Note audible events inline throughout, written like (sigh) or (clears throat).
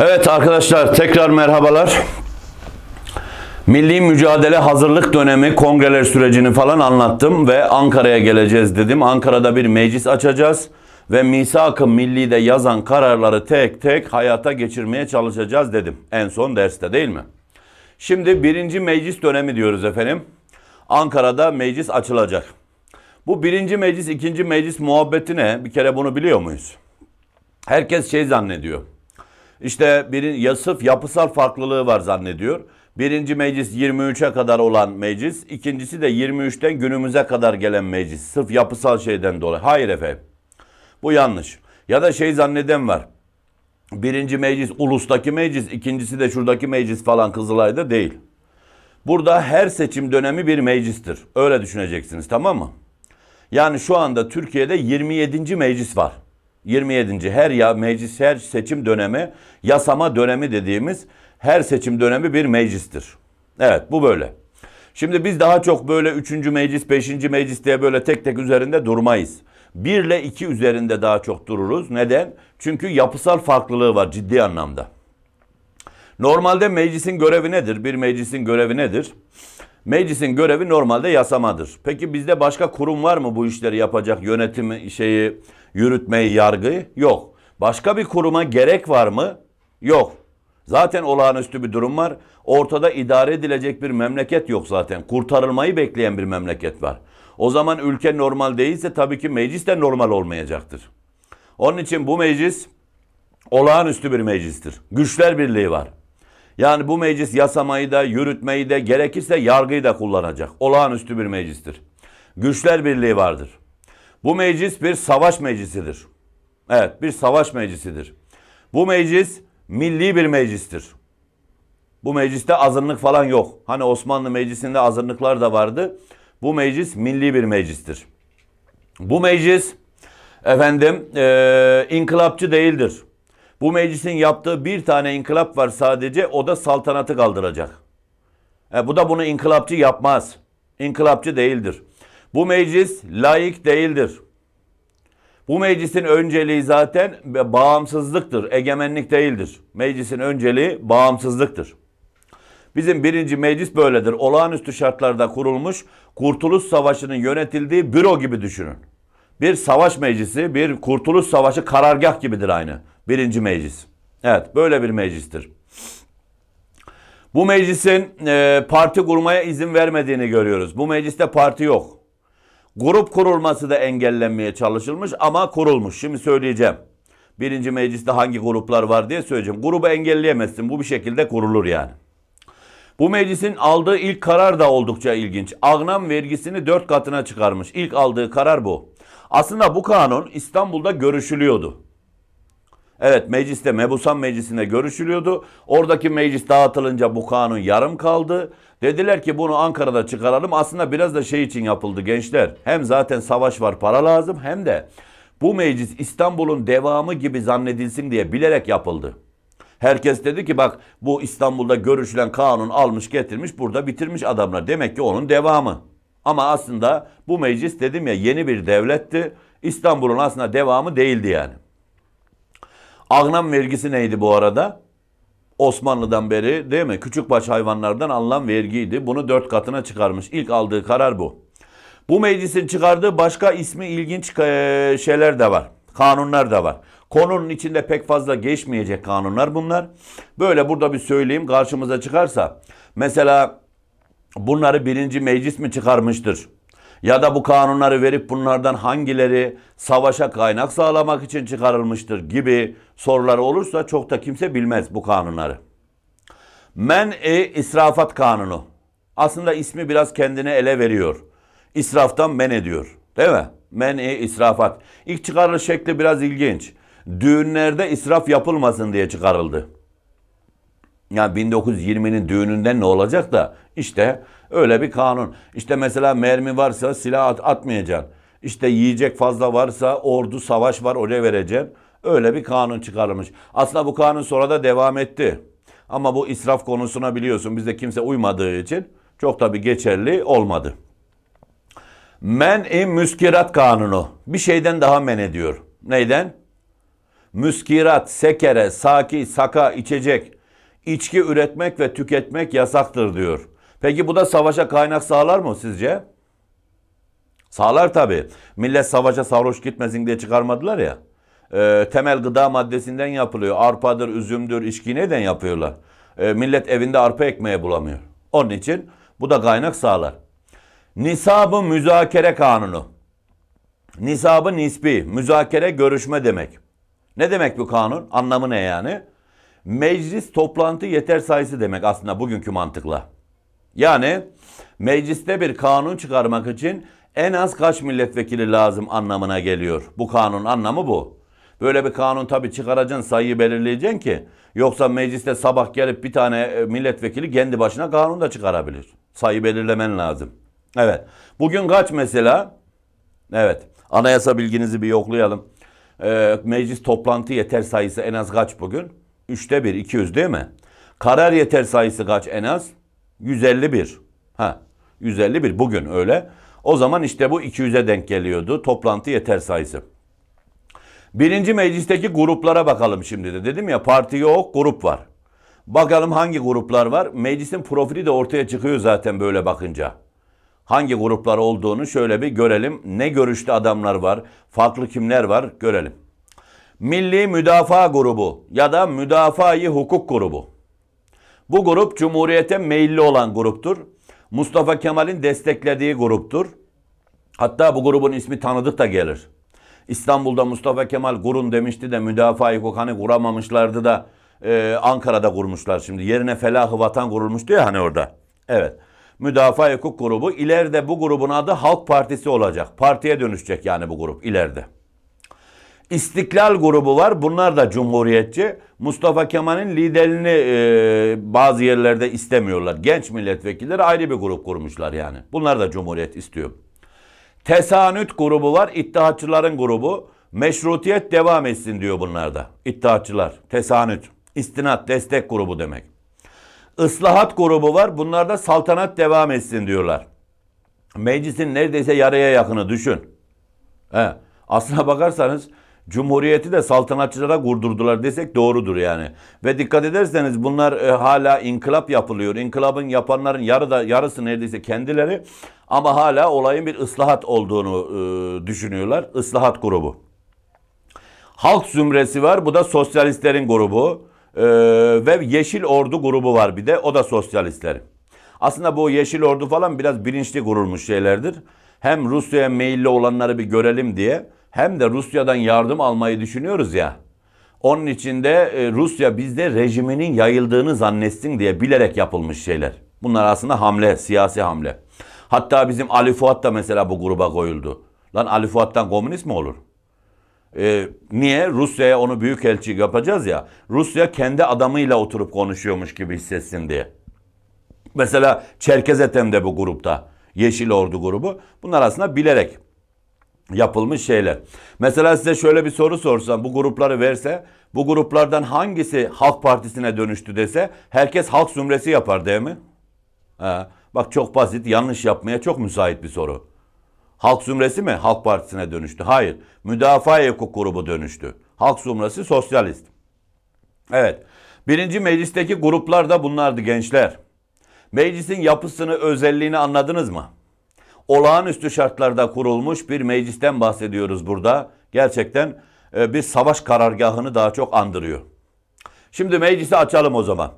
Evet arkadaşlar tekrar merhabalar. Milli mücadele hazırlık dönemi kongreler sürecini falan anlattım ve Ankara'ya geleceğiz dedim. Ankara'da bir meclis açacağız ve misak-ı millide yazan kararları tek tek hayata geçirmeye çalışacağız dedim. En son derste değil mi? Şimdi birinci meclis dönemi diyoruz efendim. Ankara'da meclis açılacak. Bu birinci meclis, ikinci meclis muhabbeti ne? Bir kere bunu biliyor muyuz? Herkes şey zannediyor. İşte bir yasıf yapısal farklılığı var zannediyor. Birinci meclis 23'e kadar olan meclis, ikincisi de 23'ten günümüze kadar gelen meclis. Sırf yapısal şeyden dolayı. Hayır efendim. Bu yanlış. Ya da şey zanneden var. Birinci meclis ulustaki meclis, ikincisi de şuradaki meclis falan Kızılay'da değil. Burada her seçim dönemi bir meclistir. Öyle düşüneceksiniz tamam mı? Yani şu anda Türkiye'de 27. meclis var. 27. her ya meclis her seçim dönemi yasama dönemi dediğimiz her seçim dönemi bir meclistir. Evet bu böyle. Şimdi biz daha çok böyle 3. meclis, 5. meclis diye böyle tek tek üzerinde durmayız. 1 ile 2 üzerinde daha çok dururuz. Neden? Çünkü yapısal farklılığı var ciddi anlamda. Normalde meclisin görevi nedir? Bir meclisin görevi nedir? Meclisin görevi normalde yasamadır. Peki bizde başka kurum var mı bu işleri yapacak yönetimi şeyi yürütmeyi yargıyı? Yok. Başka bir kuruma gerek var mı? Yok. Zaten olağanüstü bir durum var. Ortada idare edilecek bir memleket yok zaten. Kurtarılmayı bekleyen bir memleket var. O zaman ülke normal değilse tabii ki meclis de normal olmayacaktır. Onun için bu meclis olağanüstü bir meclistir. Güçler birliği var. Yani bu meclis yasamayı da, yürütmeyi de, gerekirse yargıyı da kullanacak. Olağanüstü bir meclistir. Güçler birliği vardır. Bu meclis bir savaş meclisidir. Evet, bir savaş meclisidir. Bu meclis milli bir meclistir. Bu mecliste azınlık falan yok. Hani Osmanlı Meclisi'nde azınlıklar da vardı. Bu meclis milli bir meclistir. Bu meclis efendim e, inkılapçı değildir. Bu meclisin yaptığı bir tane inkılap var sadece o da saltanatı kaldıracak. E, bu da bunu inkılapçı yapmaz. İnkılapçı değildir. Bu meclis laik değildir. Bu meclisin önceliği zaten bağımsızlıktır, egemenlik değildir. Meclisin önceliği bağımsızlıktır. Bizim birinci meclis böyledir. Olağanüstü şartlarda kurulmuş Kurtuluş Savaşı'nın yönetildiği büro gibi düşünün. Bir savaş meclisi, bir Kurtuluş Savaşı karargah gibidir aynı. Birinci meclis. Evet böyle bir meclistir. Bu meclisin e, parti kurmaya izin vermediğini görüyoruz. Bu mecliste parti yok. Grup kurulması da engellenmeye çalışılmış ama kurulmuş. Şimdi söyleyeceğim. Birinci mecliste hangi gruplar var diye söyleyeceğim. Grubu engelleyemezsin. Bu bir şekilde kurulur yani. Bu meclisin aldığı ilk karar da oldukça ilginç. Agnam vergisini dört katına çıkarmış. İlk aldığı karar bu. Aslında bu kanun İstanbul'da görüşülüyordu. Evet mecliste Mebusan Meclisi'nde görüşülüyordu. Oradaki meclis dağıtılınca bu kanun yarım kaldı. Dediler ki bunu Ankara'da çıkaralım. Aslında biraz da şey için yapıldı gençler. Hem zaten savaş var para lazım hem de bu meclis İstanbul'un devamı gibi zannedilsin diye bilerek yapıldı. Herkes dedi ki bak bu İstanbul'da görüşülen kanun almış getirmiş burada bitirmiş adamlar. Demek ki onun devamı. Ama aslında bu meclis dedim ya yeni bir devletti. İstanbul'un aslında devamı değildi yani. Ağnam vergisi neydi bu arada? Osmanlı'dan beri değil mi? Küçükbaş hayvanlardan alınan vergiydi. Bunu dört katına çıkarmış. İlk aldığı karar bu. Bu meclisin çıkardığı başka ismi ilginç e, şeyler de var. Kanunlar da var. Konunun içinde pek fazla geçmeyecek kanunlar bunlar. Böyle burada bir söyleyeyim karşımıza çıkarsa. Mesela bunları birinci meclis mi çıkarmıştır? ya da bu kanunları verip bunlardan hangileri savaşa kaynak sağlamak için çıkarılmıştır gibi sorular olursa çok da kimse bilmez bu kanunları. men e israfat kanunu. Aslında ismi biraz kendine ele veriyor. İsraftan men ediyor. Değil mi? men e israfat. İlk çıkarılış şekli biraz ilginç. Düğünlerde israf yapılmasın diye çıkarıldı. Yani 1920'nin düğününden ne olacak da işte öyle bir kanun. İşte mesela mermi varsa silah at atmayacaksın. İşte yiyecek fazla varsa ordu savaş var oraya vereceksin. Öyle bir kanun çıkarılmış. Aslında bu kanun sonra da devam etti. Ama bu israf konusuna biliyorsun bizde kimse uymadığı için çok tabii geçerli olmadı. Men-i müskirat kanunu bir şeyden daha men ediyor. Neyden? Müskirat, sekere, saki, saka, içecek, içki üretmek ve tüketmek yasaktır diyor. Peki bu da savaşa kaynak sağlar mı sizce? Sağlar tabii. Millet savaşa sarhoş gitmesin diye çıkarmadılar ya. E, temel gıda maddesinden yapılıyor. Arpadır, üzümdür, içki neden yapıyorlar? E, millet evinde arpa ekmeği bulamıyor. Onun için bu da kaynak sağlar. Nisabı müzakere kanunu. Nisabı nispi, müzakere görüşme demek. Ne demek bu kanun? Anlamı ne yani? Meclis toplantı yeter sayısı demek aslında bugünkü mantıkla. Yani mecliste bir kanun çıkarmak için en az kaç milletvekili lazım anlamına geliyor. Bu kanun anlamı bu. Böyle bir kanun tabii çıkaracaksın sayıyı belirleyeceksin ki yoksa mecliste sabah gelip bir tane e, milletvekili kendi başına kanun da çıkarabilir. Sayı belirlemen lazım. Evet. Bugün kaç mesela? Evet. Anayasa bilginizi bir yoklayalım. Ee, meclis toplantı yeter sayısı en az kaç bugün? Üçte bir, iki yüz değil mi? Karar yeter sayısı kaç en az? 151. Ha, 151 bugün öyle. O zaman işte bu 200'e denk geliyordu. Toplantı yeter sayısı. Birinci meclisteki gruplara bakalım şimdi de. Dedim ya parti yok, grup var. Bakalım hangi gruplar var? Meclisin profili de ortaya çıkıyor zaten böyle bakınca. Hangi gruplar olduğunu şöyle bir görelim. Ne görüşte adamlar var? Farklı kimler var? Görelim. Milli Müdafaa Grubu ya da Müdafaa-i Hukuk Grubu. Bu grup Cumhuriyete meyilli olan gruptur. Mustafa Kemal'in desteklediği gruptur. Hatta bu grubun ismi tanıdık da gelir. İstanbul'da Mustafa Kemal kurun demişti de müdafaa-i hukuk hani kuramamışlardı da e, Ankara'da kurmuşlar şimdi. Yerine felah Vatan kurulmuştu ya hani orada. Evet. Müdafaa-i hukuk grubu. ileride bu grubun adı Halk Partisi olacak. Partiye dönüşecek yani bu grup ileride. İstiklal grubu var. Bunlar da cumhuriyetçi. Mustafa Kemal'in liderliğini e, bazı yerlerde istemiyorlar. Genç milletvekilleri ayrı bir grup kurmuşlar yani. Bunlar da cumhuriyet istiyor. Tesanüt grubu var. İttihatçıların grubu. Meşrutiyet devam etsin diyor bunlarda. İttihatçılar. Tesanüt. İstinat, destek grubu demek. Islahat grubu var. bunlar da saltanat devam etsin diyorlar. Meclisin neredeyse yarıya yakını düşün. He. Aslına bakarsanız Cumhuriyeti de saltanatçılara kurdurdular desek doğrudur yani. Ve dikkat ederseniz bunlar e, hala inkılap yapılıyor. İnkılabın yapanların yarıda yarısı neredeyse kendileri ama hala olayın bir ıslahat olduğunu e, düşünüyorlar. Islahat grubu. Halk zümresi var. Bu da sosyalistlerin grubu. E, ve Yeşil Ordu grubu var bir de. O da sosyalistler Aslında bu Yeşil Ordu falan biraz bilinçli kurulmuş şeylerdir. Hem Rusya'ya meyilli olanları bir görelim diye hem de Rusya'dan yardım almayı düşünüyoruz ya. Onun içinde e, Rusya bizde rejiminin yayıldığını zannetsin diye bilerek yapılmış şeyler. Bunlar aslında hamle, siyasi hamle. Hatta bizim Ali Fuat da mesela bu gruba koyuldu. Lan Ali Fuat'tan komünist mi olur? Ee, niye? Rusya'ya onu büyük elçi yapacağız ya. Rusya kendi adamıyla oturup konuşuyormuş gibi hissetsin diye. Mesela Çerkez etem de bu grupta. Yeşil Ordu grubu. Bunlar aslında bilerek yapılmış şeyler. Mesela size şöyle bir soru sorsam bu grupları verse bu gruplardan hangisi Halk Partisi'ne dönüştü dese herkes halk zümresi yapar değil mi? He. Bak çok basit yanlış yapmaya çok müsait bir soru. Halk zümresi mi Halk Partisi'ne dönüştü? Hayır. Müdafaa hukuk grubu dönüştü. Halk zümresi sosyalist. Evet. Birinci meclisteki gruplar da bunlardı gençler. Meclisin yapısını, özelliğini anladınız mı? olağanüstü şartlarda kurulmuş bir meclisten bahsediyoruz burada. Gerçekten e, bir savaş karargahını daha çok andırıyor. Şimdi meclisi açalım o zaman.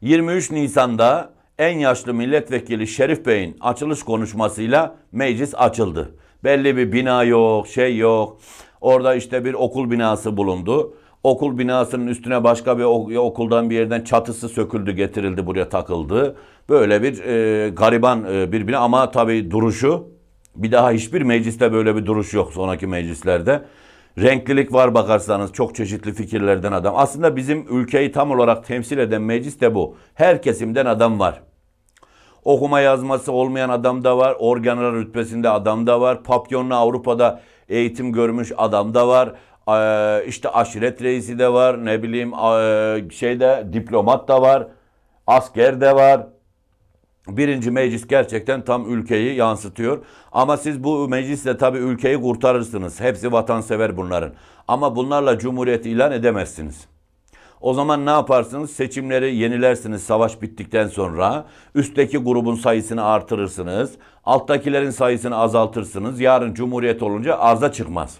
23 Nisan'da en yaşlı milletvekili Şerif Bey'in açılış konuşmasıyla meclis açıldı. Belli bir bina yok, şey yok. Orada işte bir okul binası bulundu. Okul binasının üstüne başka bir okuldan bir yerden çatısı söküldü getirildi buraya takıldı. Böyle bir e, gariban e, bir bina ama tabii duruşu bir daha hiçbir mecliste böyle bir duruş yok sonraki meclislerde. Renklilik var bakarsanız çok çeşitli fikirlerden adam. Aslında bizim ülkeyi tam olarak temsil eden meclis de bu. Her kesimden adam var. Okuma yazması olmayan adam da var. organlar rütbesinde adam da var. Papyonlu Avrupa'da eğitim görmüş adam da var. Ee, işte aşiret reisi de var, ne bileyim e, şeyde diplomat da var, asker de var. Birinci meclis gerçekten tam ülkeyi yansıtıyor. Ama siz bu meclisle tabii ülkeyi kurtarırsınız. Hepsi vatansever bunların. Ama bunlarla cumhuriyet ilan edemezsiniz. O zaman ne yaparsınız? Seçimleri yenilersiniz savaş bittikten sonra. Üstteki grubun sayısını artırırsınız. Alttakilerin sayısını azaltırsınız. Yarın cumhuriyet olunca arza çıkmaz.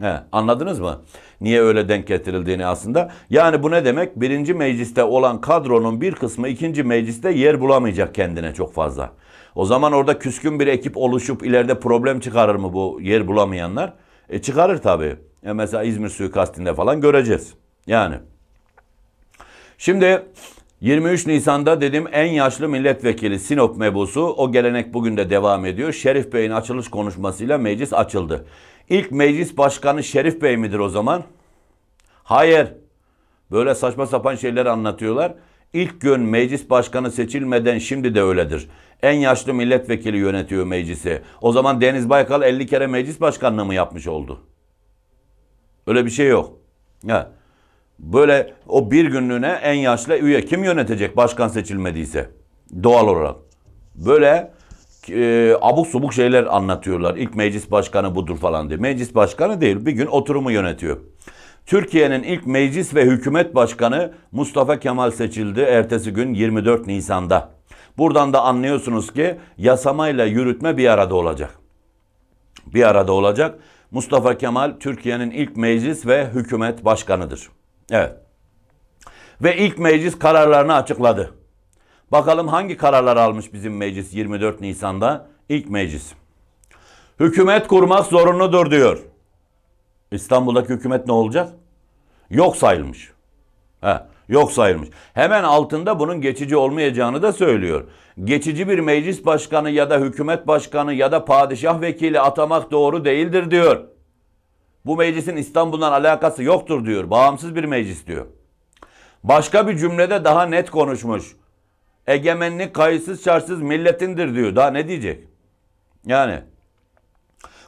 He, anladınız mı? Niye öyle denk getirildiğini aslında. Yani bu ne demek? Birinci mecliste olan kadronun bir kısmı ikinci mecliste yer bulamayacak kendine çok fazla. O zaman orada küskün bir ekip oluşup ileride problem çıkarır mı bu yer bulamayanlar? E çıkarır tabii. E mesela İzmir suikastinde falan göreceğiz. Yani. Şimdi 23 Nisan'da dedim en yaşlı milletvekili Sinop mebusu o gelenek bugün de devam ediyor. Şerif Bey'in açılış konuşmasıyla meclis açıldı. İlk meclis başkanı Şerif Bey midir o zaman? Hayır. Böyle saçma sapan şeyler anlatıyorlar. İlk gün meclis başkanı seçilmeden şimdi de öyledir. En yaşlı milletvekili yönetiyor meclisi. O zaman Deniz Baykal 50 kere meclis başkanlığı mı yapmış oldu? Öyle bir şey yok. Ha. Böyle o bir günlüğüne en yaşlı üye kim yönetecek başkan seçilmediyse? Doğal olarak. Böyle e, abuk subuk şeyler anlatıyorlar. İlk meclis başkanı budur falan diye. Meclis başkanı değil bir gün oturumu yönetiyor. Türkiye'nin ilk meclis ve hükümet başkanı Mustafa Kemal seçildi ertesi gün 24 Nisan'da. Buradan da anlıyorsunuz ki yasamayla yürütme bir arada olacak. Bir arada olacak. Mustafa Kemal Türkiye'nin ilk meclis ve hükümet başkanıdır. Evet. Ve ilk meclis kararlarını açıkladı. Bakalım hangi kararlar almış bizim meclis 24 Nisan'da? ilk meclis. Hükümet kurmak zorunludur diyor. İstanbul'daki hükümet ne olacak? Yok sayılmış. He, yok sayılmış. Hemen altında bunun geçici olmayacağını da söylüyor. Geçici bir meclis başkanı ya da hükümet başkanı ya da padişah vekili atamak doğru değildir diyor. Bu meclisin İstanbul'dan alakası yoktur diyor. Bağımsız bir meclis diyor. Başka bir cümlede daha net konuşmuş egemenlik kayıtsız şartsız milletindir diyor. Daha ne diyecek? Yani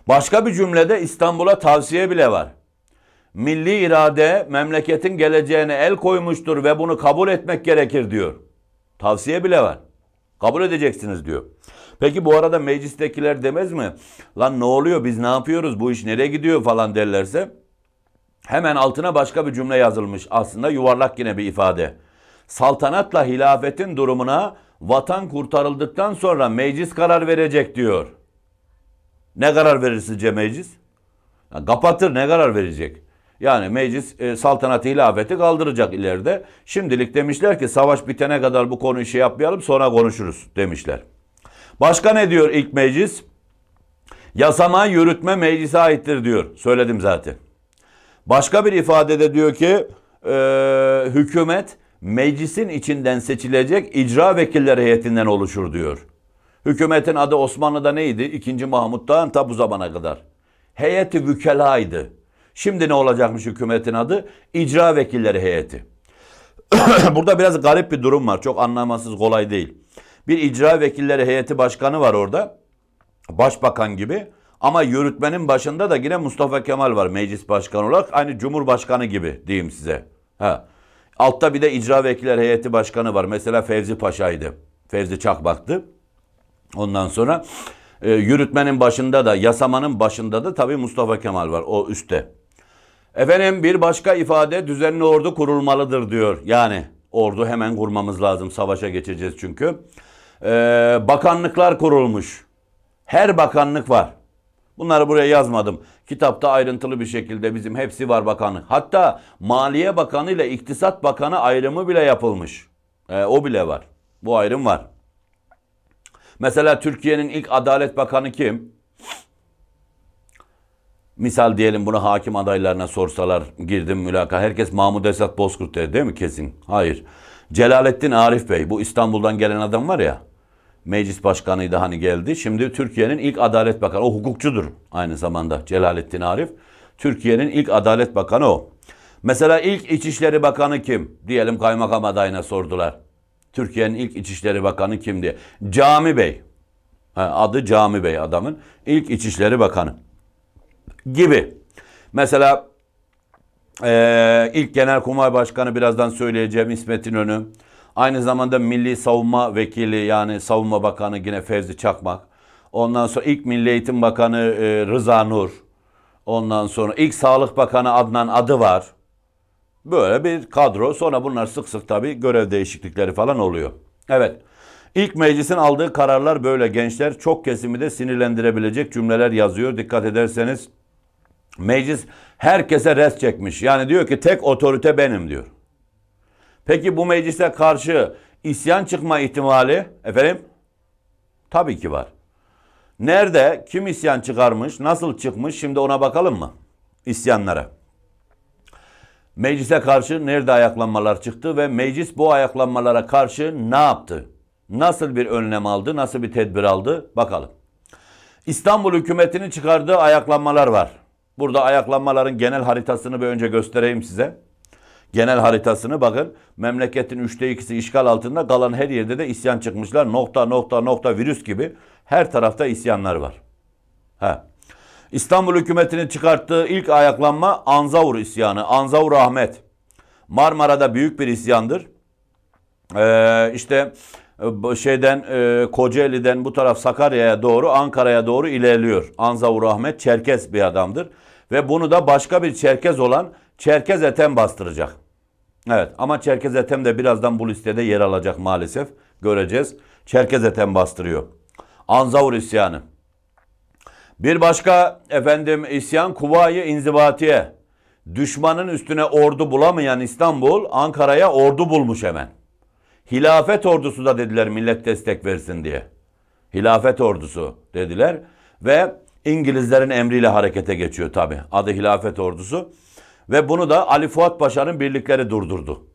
başka bir cümlede İstanbul'a tavsiye bile var. Milli irade memleketin geleceğine el koymuştur ve bunu kabul etmek gerekir diyor. Tavsiye bile var. Kabul edeceksiniz diyor. Peki bu arada meclistekiler demez mi? Lan ne oluyor biz ne yapıyoruz bu iş nereye gidiyor falan derlerse. Hemen altına başka bir cümle yazılmış. Aslında yuvarlak yine bir ifade saltanatla hilafetin durumuna vatan kurtarıldıktan sonra meclis karar verecek diyor. Ne karar verir sizce meclis? Yani kapatır ne karar verecek? Yani meclis e, saltanatı hilafeti kaldıracak ileride. Şimdilik demişler ki savaş bitene kadar bu konuyu şey yapmayalım sonra konuşuruz demişler. Başka ne diyor ilk meclis? Yasama yürütme meclise aittir diyor. Söyledim zaten. Başka bir ifadede diyor ki e, hükümet meclisin içinden seçilecek icra vekiller heyetinden oluşur diyor. Hükümetin adı Osmanlı'da neydi? İkinci Mahmut'tan ta bu zamana kadar. Heyeti vükelaydı. Şimdi ne olacakmış hükümetin adı? İcra vekilleri heyeti. (coughs) Burada biraz garip bir durum var. Çok anlamasız kolay değil. Bir icra vekilleri heyeti başkanı var orada. Başbakan gibi. Ama yürütmenin başında da yine Mustafa Kemal var meclis başkanı olarak. Aynı cumhurbaşkanı gibi diyeyim size. Ha. Altta bir de icra vekiller heyeti başkanı var. Mesela Fevzi Paşa'ydı. Fevzi Çakbak'tı. Ondan sonra e, yürütmenin başında da yasamanın başında da tabii Mustafa Kemal var o üstte. Efendim bir başka ifade düzenli ordu kurulmalıdır diyor. Yani ordu hemen kurmamız lazım savaşa geçeceğiz çünkü. Ee, bakanlıklar kurulmuş. Her bakanlık var. Bunları buraya yazmadım. Kitapta ayrıntılı bir şekilde bizim hepsi var bakanı. Hatta Maliye Bakanı ile İktisat Bakanı ayrımı bile yapılmış. E, o bile var. Bu ayrım var. Mesela Türkiye'nin ilk Adalet Bakanı kim? Misal diyelim bunu hakim adaylarına sorsalar girdim mülaka. Herkes Mahmut Esat Bozkurt dedi değil mi kesin? Hayır. Celalettin Arif Bey bu İstanbul'dan gelen adam var ya meclis başkanıydı hani geldi. Şimdi Türkiye'nin ilk Adalet Bakanı. O hukukçudur aynı zamanda Celalettin Arif. Türkiye'nin ilk Adalet Bakanı o. Mesela ilk İçişleri Bakanı kim? Diyelim kaymakam adayına sordular. Türkiye'nin ilk İçişleri Bakanı kim diye. Cami Bey. Adı Cami Bey adamın. ilk İçişleri Bakanı. Gibi. Mesela ee, ilk Genelkurmay Başkanı birazdan söyleyeceğim İsmet İnönü. Aynı zamanda Milli Savunma Vekili yani Savunma Bakanı yine Fevzi Çakmak. Ondan sonra ilk Milli Eğitim Bakanı e, Rıza Nur. Ondan sonra ilk Sağlık Bakanı Adnan Adı var. Böyle bir kadro. Sonra bunlar sık sık tabii görev değişiklikleri falan oluyor. Evet. İlk meclisin aldığı kararlar böyle gençler çok kesimi de sinirlendirebilecek cümleler yazıyor. Dikkat ederseniz meclis herkese res çekmiş. Yani diyor ki tek otorite benim diyor. Peki bu meclise karşı isyan çıkma ihtimali efendim? Tabii ki var. Nerede kim isyan çıkarmış, nasıl çıkmış şimdi ona bakalım mı? İsyanlara. Meclise karşı nerede ayaklanmalar çıktı ve meclis bu ayaklanmalara karşı ne yaptı? Nasıl bir önlem aldı, nasıl bir tedbir aldı? Bakalım. İstanbul hükümetinin çıkardığı ayaklanmalar var. Burada ayaklanmaların genel haritasını bir önce göstereyim size genel haritasını bakın. Memleketin üçte ikisi işgal altında kalan her yerde de isyan çıkmışlar. Nokta nokta nokta virüs gibi her tarafta isyanlar var. He. İstanbul hükümetinin çıkarttığı ilk ayaklanma Anzavur isyanı. Anzavur Ahmet. Marmara'da büyük bir isyandır. Ee, işte e, şeyden e, Kocaeli'den bu taraf Sakarya'ya doğru Ankara'ya doğru ilerliyor. Anzavur Ahmet Çerkez bir adamdır. Ve bunu da başka bir Çerkez olan Çerkez Eten bastıracak. Evet ama Çerkez Ethem de birazdan bu listede yer alacak maalesef. Göreceğiz. Çerkez Ethem bastırıyor. Anzavur isyanı. Bir başka efendim isyan Kuvayi İnzibatiye. Düşmanın üstüne ordu bulamayan İstanbul Ankara'ya ordu bulmuş hemen. Hilafet ordusu da dediler millet destek versin diye. Hilafet ordusu dediler ve İngilizlerin emriyle harekete geçiyor tabi. Adı hilafet ordusu. Ve bunu da Ali Fuat Paşa'nın birlikleri durdurdu.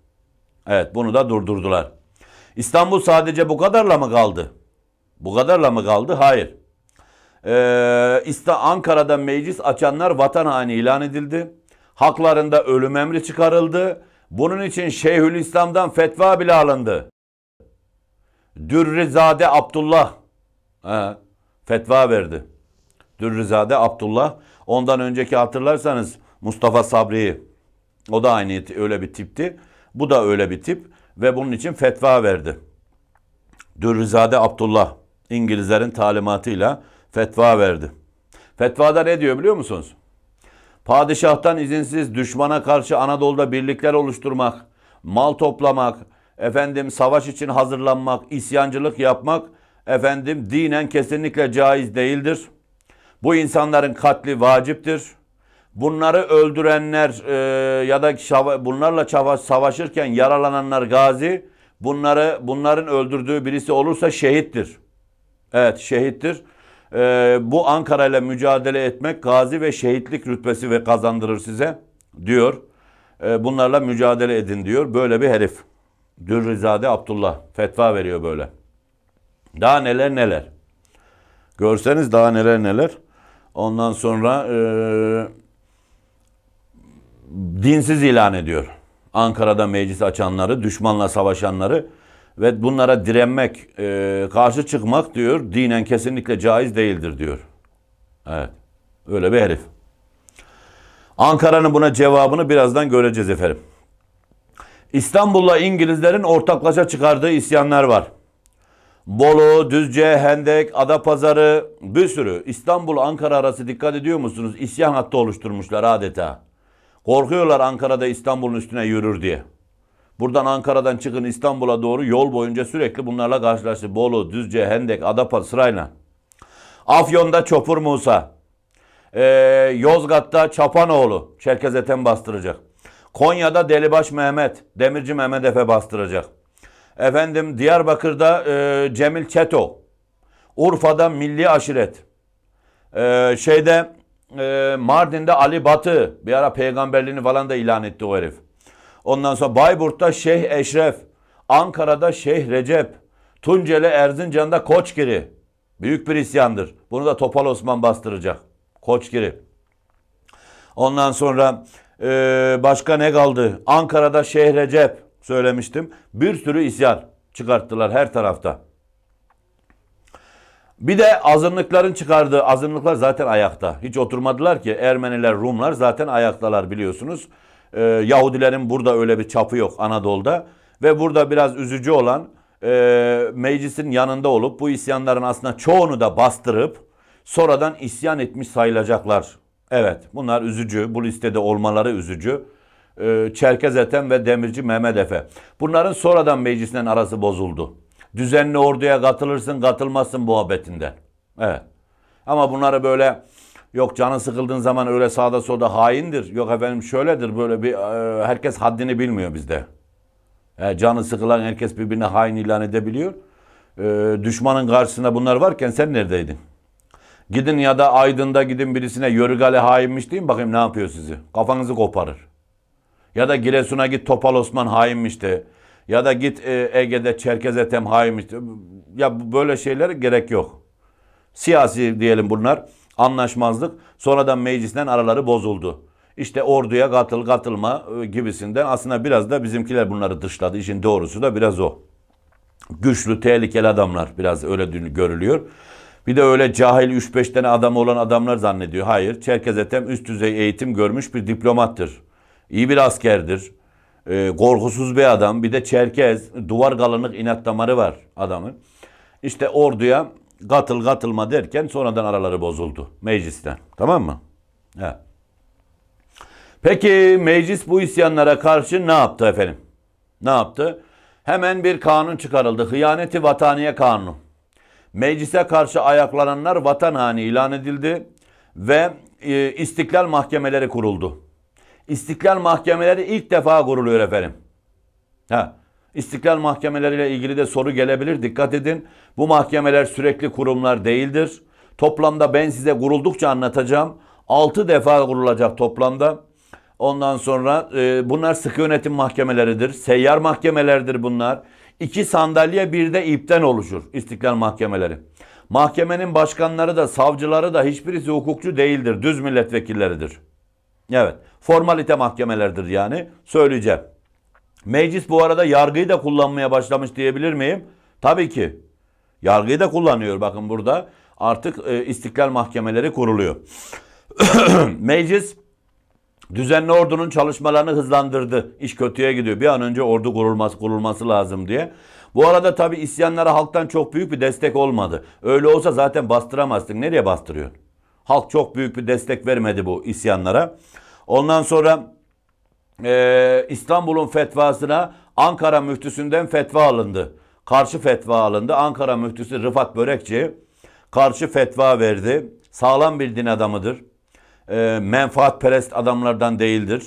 Evet bunu da durdurdular. İstanbul sadece bu kadarla mı kaldı? Bu kadarla mı kaldı? Hayır. Ee, Ankara'da meclis açanlar vatan haini ilan edildi. Haklarında ölüm emri çıkarıldı. Bunun için Şeyhülislam'dan fetva bile alındı. Dürrizade Abdullah he, fetva verdi. Dürrizade Abdullah. Ondan önceki hatırlarsanız Mustafa Sabri'yi. O da aynı öyle bir tipti. Bu da öyle bir tip ve bunun için fetva verdi. Dürrizade Abdullah İngilizlerin talimatıyla fetva verdi. Fetvada ne diyor biliyor musunuz? Padişah'tan izinsiz düşmana karşı Anadolu'da birlikler oluşturmak, mal toplamak, efendim savaş için hazırlanmak, isyancılık yapmak efendim dinen kesinlikle caiz değildir. Bu insanların katli vaciptir bunları öldürenler e, ya da şava, bunlarla savaş, savaşırken yaralananlar gazi, bunları bunların öldürdüğü birisi olursa şehittir. Evet şehittir. E, bu Ankara ile mücadele etmek gazi ve şehitlik rütbesi ve kazandırır size diyor. E, bunlarla mücadele edin diyor. Böyle bir herif. Dürrizade Abdullah fetva veriyor böyle. Daha neler neler. Görseniz daha neler neler. Ondan sonra... E, dinsiz ilan ediyor. Ankara'da meclis açanları, düşmanla savaşanları ve bunlara direnmek, e, karşı çıkmak diyor dinen kesinlikle caiz değildir diyor. Evet. Öyle bir herif. Ankara'nın buna cevabını birazdan göreceğiz efendim. İstanbul'la İngilizlerin ortaklaşa çıkardığı isyanlar var. Bolu, Düzce, Hendek, Adapazarı bir sürü İstanbul Ankara arası dikkat ediyor musunuz? İsyan hattı oluşturmuşlar adeta. Korkuyorlar Ankara'da İstanbul'un üstüne yürür diye. Buradan Ankara'dan çıkın İstanbul'a doğru yol boyunca sürekli bunlarla karşılaştı. Bolu, Düzce, Hendek, Adapazarı sırayla. Afyon'da Çopur Musa. Ee, Yozgat'ta Çapanoğlu. Çerkez eten bastıracak. Konya'da Delibaş Mehmet. Demirci Mehmet Efe bastıracak. Efendim Diyarbakır'da e, Cemil Çeto. Urfa'da Milli Aşiret. Ee, şeyde e, Mardin'de Ali Batı bir ara peygamberliğini falan da ilan etti o herif. Ondan sonra Bayburt'ta Şeyh Eşref, Ankara'da Şeyh Recep, Tunceli Erzincan'da Koçgiri. Büyük bir isyandır. Bunu da Topal Osman bastıracak. Koçgiri. Ondan sonra e, başka ne kaldı? Ankara'da Şeyh Recep söylemiştim. Bir sürü isyan çıkarttılar her tarafta. Bir de azınlıkların çıkardığı, azınlıklar zaten ayakta. Hiç oturmadılar ki Ermeniler, Rumlar zaten ayaktalar biliyorsunuz. Ee, Yahudilerin burada öyle bir çapı yok Anadolu'da. Ve burada biraz üzücü olan e, meclisin yanında olup bu isyanların aslında çoğunu da bastırıp sonradan isyan etmiş sayılacaklar. Evet bunlar üzücü. Bu listede olmaları üzücü. Ee, Çerkez Ethem ve Demirci Mehmet Efe. Bunların sonradan meclisinden arası bozuldu düzenli orduya katılırsın katılmazsın muhabbetinden. Evet. Ama bunları böyle yok canı sıkıldığın zaman öyle sağda solda haindir. Yok efendim şöyledir böyle bir e, herkes haddini bilmiyor bizde. E, canı sıkılan herkes birbirine hain ilan edebiliyor. E, düşmanın karşısında bunlar varken sen neredeydin? Gidin ya da Aydın'da gidin birisine Yörgale hainmiş deyin bakayım ne yapıyor sizi. Kafanızı koparır. Ya da Giresun'a git Topal Osman hainmiş de. Ya da git e, Ege'de Çerkez'e temhaymış. Ya böyle şeylere gerek yok. Siyasi diyelim bunlar. Anlaşmazlık. Sonradan meclisten araları bozuldu. İşte orduya katıl katılma e, gibisinden aslında biraz da bizimkiler bunları dışladı. İşin doğrusu da biraz o. Güçlü, tehlikeli adamlar biraz öyle görülüyor. Bir de öyle cahil 3-5 tane adam olan adamlar zannediyor. Hayır, Çerkez Ethem üst düzey eğitim görmüş bir diplomattır. İyi bir askerdir. E, korkusuz bir adam. Bir de Çerkez. Duvar kalınlık inat damarı var adamın. İşte orduya katıl katılma derken sonradan araları bozuldu meclisten. Tamam mı? He. Peki meclis bu isyanlara karşı ne yaptı efendim? Ne yaptı? Hemen bir kanun çıkarıldı. Hıyaneti Vataniye Kanunu. Meclise karşı ayaklananlar vatan haini ilan edildi ve e, istiklal mahkemeleri kuruldu. İstiklal mahkemeleri ilk defa kuruluyor efendim. Ha. İstiklal mahkemeleriyle ilgili de soru gelebilir. Dikkat edin. Bu mahkemeler sürekli kurumlar değildir. Toplamda ben size kuruldukça anlatacağım. 6 defa kurulacak toplamda. Ondan sonra e, bunlar sıkı yönetim mahkemeleridir. Seyyar mahkemelerdir bunlar. İki sandalye bir de ipten oluşur istiklal mahkemeleri. Mahkemenin başkanları da savcıları da hiçbirisi hukukçu değildir. Düz milletvekilleridir. Evet. Formalite mahkemelerdir yani. Söyleyeceğim. Meclis bu arada yargıyı da kullanmaya başlamış diyebilir miyim? Tabii ki. Yargıyı da kullanıyor bakın burada. Artık e, istiklal mahkemeleri kuruluyor. (clears throat) Meclis düzenli ordunun çalışmalarını hızlandırdı. İş kötüye gidiyor. Bir an önce ordu kurulması, kurulması lazım diye. Bu arada tabii isyanlara halktan çok büyük bir destek olmadı. Öyle olsa zaten bastıramazsın. Nereye bastırıyorsun? Halk çok büyük bir destek vermedi bu isyanlara. Ondan sonra e, İstanbul'un fetvasına Ankara müftüsünden fetva alındı. Karşı fetva alındı. Ankara müftüsü Rıfat Börekçi karşı fetva verdi. Sağlam bir din adamıdır. E, menfaatperest adamlardan değildir.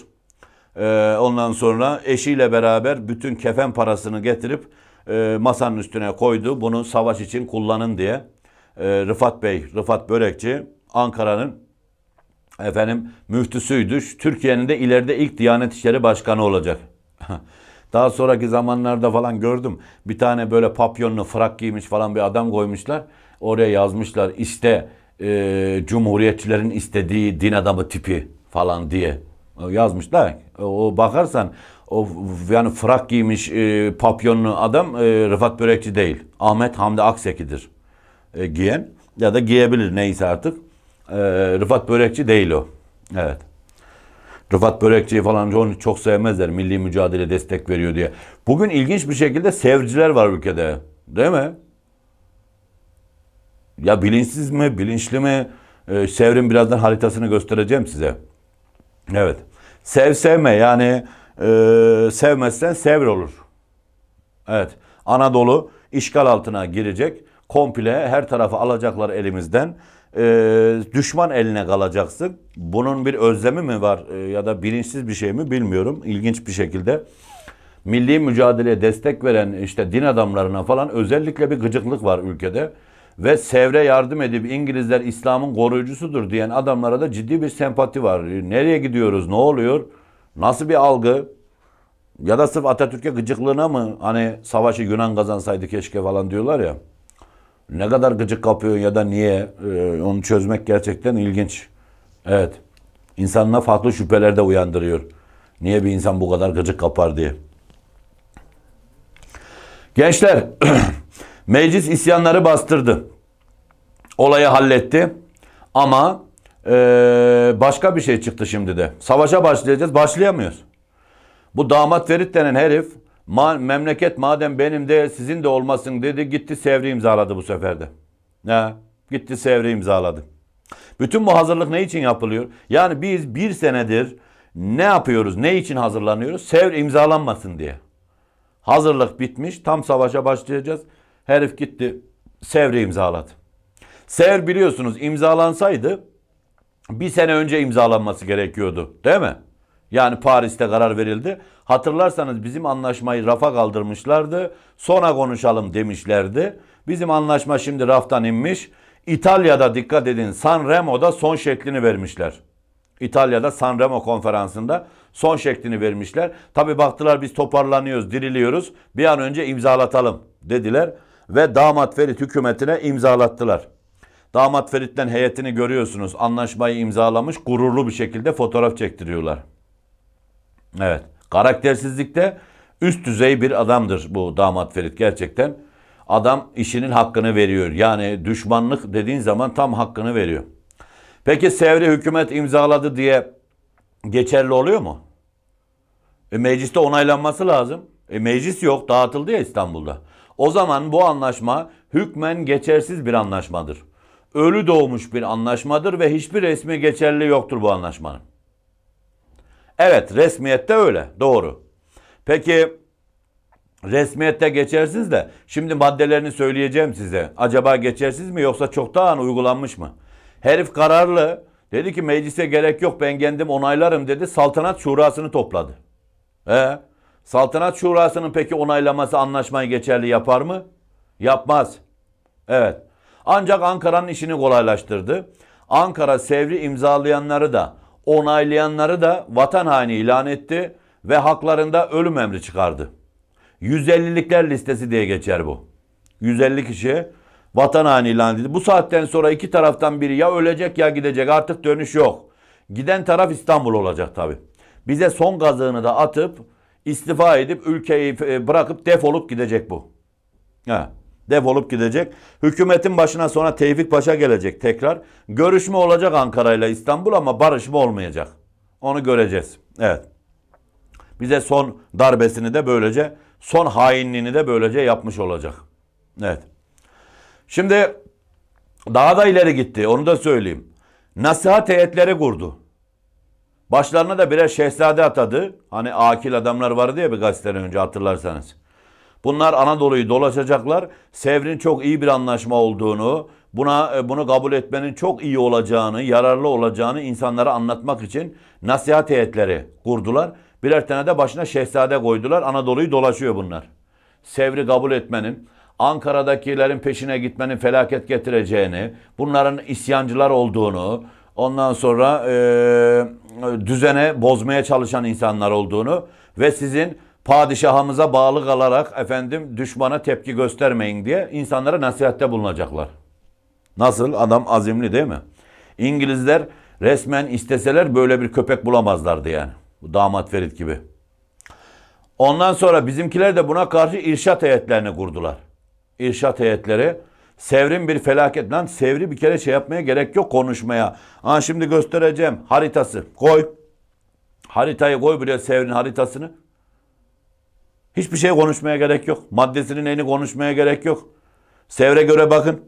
E, ondan sonra eşiyle beraber bütün kefen parasını getirip e, masanın üstüne koydu. Bunu savaş için kullanın diye. E, Rıfat Bey, Rıfat Börekçi Ankara'nın efendim müftüsüydü. Türkiye'nin de ileride ilk Diyanet İşleri Başkanı olacak. (laughs) Daha sonraki zamanlarda falan gördüm. Bir tane böyle papyonlu frak giymiş falan bir adam koymuşlar. Oraya yazmışlar işte e, Cumhuriyetçilerin istediği din adamı tipi falan diye e, yazmışlar. E, o bakarsan o yani frak giymiş e, papyonlu adam e, Rıfat Börekçi değil. Ahmet Hamdi Akseki'dir e, giyen ya da giyebilir neyse artık e, Rıfat Börekçi değil o. Evet. Rıfat Börekçi'yi falan onu çok sevmezler. Milli mücadele destek veriyor diye. Bugün ilginç bir şekilde sevciler var ülkede. Değil mi? Ya bilinçsiz mi, bilinçli mi? Ee, Sevr'in birazdan haritasını göstereceğim size. Evet. Sev sevme yani e, sevmezsen Sevr olur. Evet. Anadolu işgal altına girecek. Komple her tarafı alacaklar elimizden e, düşman eline kalacaksın. Bunun bir özlemi mi var e, ya da bilinçsiz bir şey mi bilmiyorum. İlginç bir şekilde milli mücadeleye destek veren işte din adamlarına falan özellikle bir gıcıklık var ülkede. Ve Sevr'e yardım edip İngilizler İslam'ın koruyucusudur diyen adamlara da ciddi bir sempati var. E, nereye gidiyoruz, ne oluyor, nasıl bir algı ya da sırf Atatürk'e gıcıklığına mı hani savaşı Yunan kazansaydı keşke falan diyorlar ya ne kadar gıcık kapıyor ya da niye e, onu çözmek gerçekten ilginç. Evet. İnsanına farklı şüpheler de uyandırıyor. Niye bir insan bu kadar gıcık kapar diye. Gençler, (clears throat) meclis isyanları bastırdı. Olayı halletti. Ama e, başka bir şey çıktı şimdi de. Savaşa başlayacağız, başlayamıyoruz. Bu damat Ferit denen herif Ma memleket madem benim de sizin de olmasın dedi. Gitti Sevri imzaladı bu seferde. Ne? Gitti Sevri imzaladı. Bütün bu hazırlık ne için yapılıyor? Yani biz bir senedir ne yapıyoruz? Ne için hazırlanıyoruz? Sevr imzalanmasın diye. Hazırlık bitmiş. Tam savaşa başlayacağız. Herif gitti. Sevr'i imzaladı. Sevr biliyorsunuz imzalansaydı bir sene önce imzalanması gerekiyordu. Değil mi? Yani Paris'te karar verildi. Hatırlarsanız bizim anlaşmayı rafa kaldırmışlardı. Sonra konuşalım demişlerdi. Bizim anlaşma şimdi raftan inmiş. İtalya'da dikkat edin San Remo'da son şeklini vermişler. İtalya'da San Remo konferansında son şeklini vermişler. Tabi baktılar biz toparlanıyoruz, diriliyoruz. Bir an önce imzalatalım dediler ve damat Ferit hükümetine imzalattılar. Damat Ferit'ten heyetini görüyorsunuz. Anlaşmayı imzalamış, gururlu bir şekilde fotoğraf çektiriyorlar. Evet. Karaktersizlikte üst düzey bir adamdır bu damat Ferit gerçekten. Adam işinin hakkını veriyor. Yani düşmanlık dediğin zaman tam hakkını veriyor. Peki Sevri hükümet imzaladı diye geçerli oluyor mu? E, mecliste onaylanması lazım. E, meclis yok dağıtıldı ya İstanbul'da. O zaman bu anlaşma hükmen geçersiz bir anlaşmadır. Ölü doğmuş bir anlaşmadır ve hiçbir resmi geçerli yoktur bu anlaşmanın. Evet resmiyette öyle doğru. Peki resmiyette geçersiz de şimdi maddelerini söyleyeceğim size. Acaba geçersiz mi yoksa çoktan uygulanmış mı? Herif kararlı dedi ki meclise gerek yok ben kendim onaylarım dedi. Saltanat şurasını topladı. E, Saltanat şurasının peki onaylaması anlaşmayı geçerli yapar mı? Yapmaz. Evet. Ancak Ankara'nın işini kolaylaştırdı. Ankara Sevri imzalayanları da onaylayanları da vatan haini ilan etti ve haklarında ölüm emri çıkardı. 150'likler listesi diye geçer bu. 150 kişi vatan haini ilan edildi. Bu saatten sonra iki taraftan biri ya ölecek ya gidecek artık dönüş yok. Giden taraf İstanbul olacak tabi. Bize son gazığını da atıp istifa edip ülkeyi e, bırakıp defolup gidecek bu. He defolup gidecek. Hükümetin başına sonra Tevfik Paşa gelecek tekrar. Görüşme olacak Ankara ile İstanbul ama barışma olmayacak. Onu göreceğiz. Evet. Bize son darbesini de böylece, son hainliğini de böylece yapmış olacak. Evet. Şimdi daha da ileri gitti. Onu da söyleyeyim. Nasihat heyetleri kurdu. Başlarına da birer şehzade atadı. Hani akil adamlar vardı ya bir gazeteden önce hatırlarsanız. Bunlar Anadolu'yu dolaşacaklar. Sevr'in çok iyi bir anlaşma olduğunu, buna e, bunu kabul etmenin çok iyi olacağını, yararlı olacağını insanlara anlatmak için nasihat heyetleri kurdular. Birer tane de başına şehzade koydular. Anadolu'yu dolaşıyor bunlar. Sevr'i kabul etmenin, Ankara'dakilerin peşine gitmenin felaket getireceğini, bunların isyancılar olduğunu, ondan sonra e, e düzene bozmaya çalışan insanlar olduğunu ve sizin padişahımıza bağlı kalarak efendim düşmana tepki göstermeyin diye insanlara nasihatte bulunacaklar. Nasıl? Adam azimli değil mi? İngilizler resmen isteseler böyle bir köpek bulamazlardı yani. Bu damat Ferit gibi. Ondan sonra bizimkiler de buna karşı irşat heyetlerini kurdular. İrşat heyetleri sevrin bir felaket. Lan sevri bir kere şey yapmaya gerek yok konuşmaya. Aa, şimdi göstereceğim haritası. Koy. Haritayı koy buraya sevrin haritasını. Hiçbir şey konuşmaya gerek yok. Maddesinin neyini konuşmaya gerek yok. Sevre göre bakın.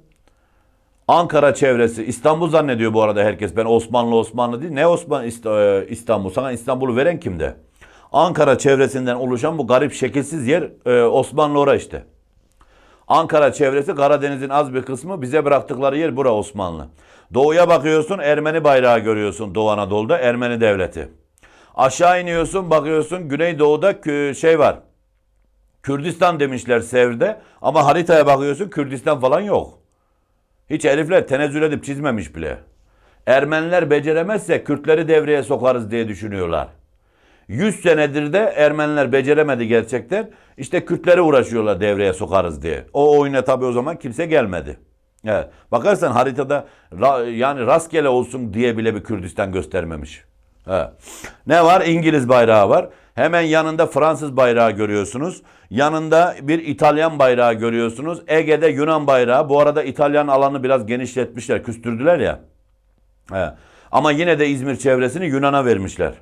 Ankara çevresi İstanbul zannediyor bu arada herkes. Ben Osmanlı Osmanlı değil. Ne Osmanlı e, İstanbul? Sana İstanbul'u veren kimde? Ankara çevresinden oluşan bu garip şekilsiz yer e, Osmanlı ora işte. Ankara çevresi Karadeniz'in az bir kısmı bize bıraktıkları yer bura Osmanlı. Doğuya bakıyorsun Ermeni bayrağı görüyorsun Doğu Anadolu'da Ermeni devleti. Aşağı iniyorsun bakıyorsun Güneydoğu'da şey var. Kürdistan demişler Sevr'de ama haritaya bakıyorsun Kürdistan falan yok. Hiç herifler tenezzül edip çizmemiş bile. Ermeniler beceremezse Kürtleri devreye sokarız diye düşünüyorlar. 100 senedir de Ermeniler beceremedi gerçekten. İşte Kürtlere uğraşıyorlar devreye sokarız diye. O oyuna tabii o zaman kimse gelmedi. Evet. Bakarsan haritada ra, yani rastgele olsun diye bile bir Kürdistan göstermemiş. Evet. Ne var? İngiliz bayrağı var. Hemen yanında Fransız bayrağı görüyorsunuz. Yanında bir İtalyan bayrağı görüyorsunuz. Ege'de Yunan bayrağı. Bu arada İtalyan alanı biraz genişletmişler, küstürdüler ya. Ama yine de İzmir çevresini Yunan'a vermişler.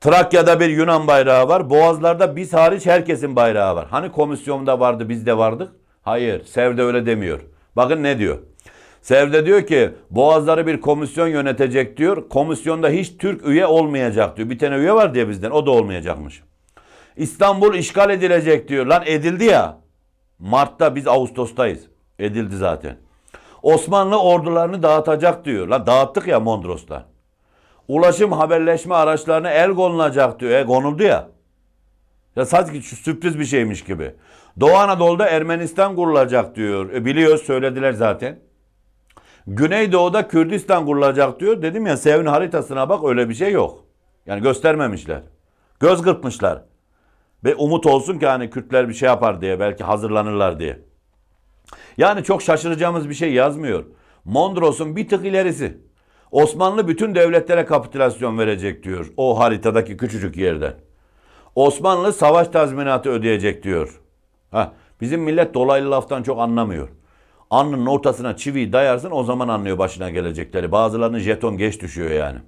Trakya'da bir Yunan bayrağı var. Boğazlarda biz hariç herkesin bayrağı var. Hani komisyonda vardı biz de vardık. Hayır Sevde öyle demiyor. Bakın ne diyor. Sevde diyor ki Boğazları bir komisyon yönetecek diyor. Komisyonda hiç Türk üye olmayacak diyor. Bir tane üye var diye bizden o da olmayacakmış. İstanbul işgal edilecek diyor. Lan edildi ya. Mart'ta biz Ağustos'tayız. Edildi zaten. Osmanlı ordularını dağıtacak diyor. Lan dağıttık ya Mondros'ta. Ulaşım haberleşme araçlarına el konulacak diyor. E konuldu ya. Ya sadece sürpriz bir şeymiş gibi. Doğu Anadolu'da Ermenistan kurulacak diyor. E, biliyoruz söylediler zaten. Güneydoğu'da Kürdistan kurulacak diyor. Dedim ya Sevin haritasına bak öyle bir şey yok. Yani göstermemişler. Göz kırpmışlar. Ve umut olsun ki hani Kürtler bir şey yapar diye belki hazırlanırlar diye. Yani çok şaşıracağımız bir şey yazmıyor. Mondros'un bir tık ilerisi. Osmanlı bütün devletlere kapitülasyon verecek diyor o haritadaki küçücük yerden. Osmanlı savaş tazminatı ödeyecek diyor. Ha, bizim millet dolaylı laftan çok anlamıyor. Alnının ortasına çiviyi dayarsın o zaman anlıyor başına gelecekleri. Bazılarının jeton geç düşüyor yani.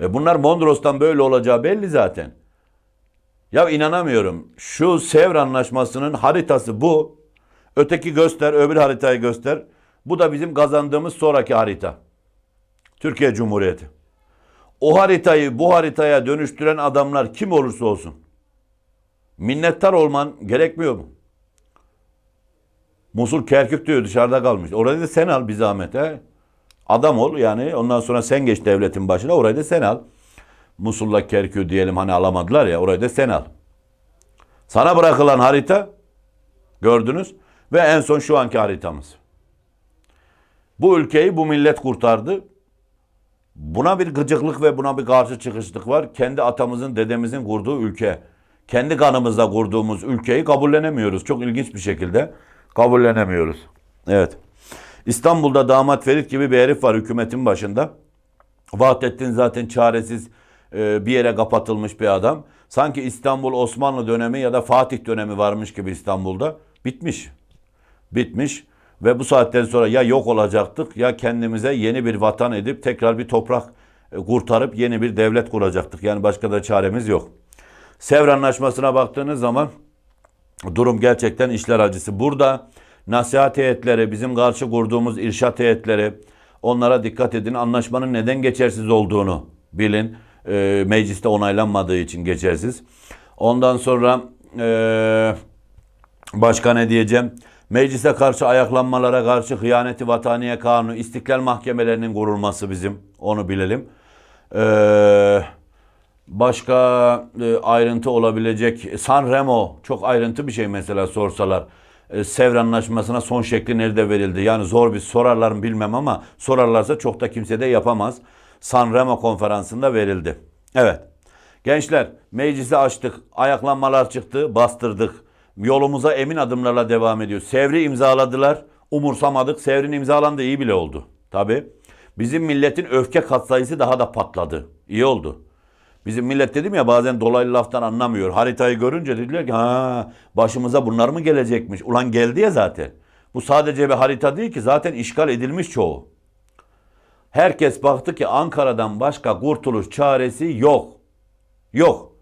E bunlar Mondros'tan böyle olacağı belli zaten. Ya inanamıyorum. Şu Sevr Anlaşması'nın haritası bu. Öteki göster, öbür haritayı göster. Bu da bizim kazandığımız sonraki harita. Türkiye Cumhuriyeti. O haritayı bu haritaya dönüştüren adamlar kim olursa olsun. Minnettar olman gerekmiyor mu? Musul Kerkük diyor dışarıda kalmış. Orayı da sen al bir zahmete. Adam ol yani ondan sonra sen geç devletin başına orayı da sen al. Musul'la Kerkük diyelim hani alamadılar ya orayı da sen al. Sana bırakılan harita gördünüz ve en son şu anki haritamız. Bu ülkeyi bu millet kurtardı. Buna bir gıcıklık ve buna bir karşı çıkışlık var. Kendi atamızın, dedemizin kurduğu ülke. Kendi kanımızla kurduğumuz ülkeyi kabullenemiyoruz. Çok ilginç bir şekilde kabullenemiyoruz. Evet. İstanbul'da damat Ferit gibi bir herif var hükümetin başında. Vahdettin zaten çaresiz e, bir yere kapatılmış bir adam. Sanki İstanbul Osmanlı dönemi ya da Fatih dönemi varmış gibi İstanbul'da. Bitmiş. Bitmiş. Ve bu saatten sonra ya yok olacaktık ya kendimize yeni bir vatan edip tekrar bir toprak e, kurtarıp yeni bir devlet kuracaktık. Yani başka da çaremiz yok. Sevr Anlaşması'na baktığınız zaman Durum gerçekten işler acısı. Burada nasihat heyetleri, bizim karşı kurduğumuz irşat heyetleri, onlara dikkat edin. Anlaşmanın neden geçersiz olduğunu bilin. E, mecliste onaylanmadığı için geçersiz. Ondan sonra e, başka ne diyeceğim? Meclise karşı ayaklanmalara karşı hıyaneti vataniye kanunu, istiklal mahkemelerinin kurulması bizim. Onu bilelim. Eee... Başka e, ayrıntı olabilecek San Remo çok ayrıntı bir şey mesela sorsalar. E, Sevr Anlaşması'na son şekli nerede verildi? Yani zor bir sorarlar mı bilmem ama sorarlarsa çok da kimse de yapamaz. San Remo konferansında verildi. Evet. Gençler meclisi açtık. Ayaklanmalar çıktı. Bastırdık. Yolumuza emin adımlarla devam ediyor. Sevri imzaladılar. Umursamadık. Sevrin imzalandı. iyi bile oldu. Tabii. Bizim milletin öfke katsayısı daha da patladı. İyi oldu. Bizim millet dedim ya bazen dolaylı laftan anlamıyor. Haritayı görünce dediler ki ha başımıza bunlar mı gelecekmiş? Ulan geldi ya zaten. Bu sadece bir harita değil ki zaten işgal edilmiş çoğu. Herkes baktı ki Ankara'dan başka kurtuluş çaresi yok. Yok.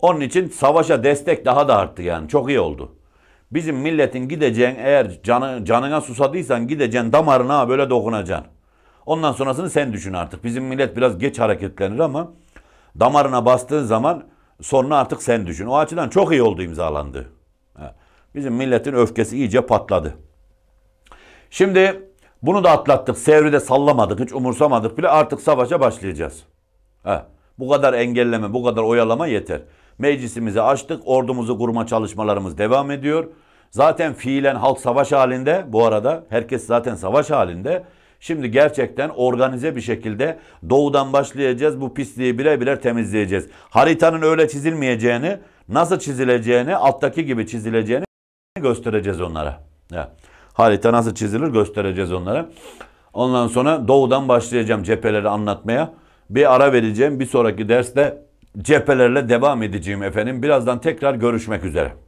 Onun için savaşa destek daha da arttı yani. Çok iyi oldu. Bizim milletin gideceğin eğer canı, canına susadıysan gideceğin damarına böyle dokunacaksın. Ondan sonrasını sen düşün artık. Bizim millet biraz geç hareketlenir ama damarına bastığın zaman sonunu artık sen düşün. O açıdan çok iyi oldu imzalandı. Bizim milletin öfkesi iyice patladı. Şimdi bunu da atlattık. Sevride sallamadık. Hiç umursamadık bile. Artık savaşa başlayacağız. He. Bu kadar engelleme, bu kadar oyalama yeter. Meclisimizi açtık. Ordumuzu kurma çalışmalarımız devam ediyor. Zaten fiilen halk savaş halinde bu arada. Herkes zaten savaş halinde. Şimdi gerçekten organize bir şekilde doğudan başlayacağız. Bu pisliği birer birer temizleyeceğiz. Haritanın öyle çizilmeyeceğini, nasıl çizileceğini, alttaki gibi çizileceğini göstereceğiz onlara. Evet. Harita nasıl çizilir göstereceğiz onlara. Ondan sonra doğudan başlayacağım cepheleri anlatmaya. Bir ara vereceğim. Bir sonraki derste cephelerle devam edeceğim efendim. Birazdan tekrar görüşmek üzere.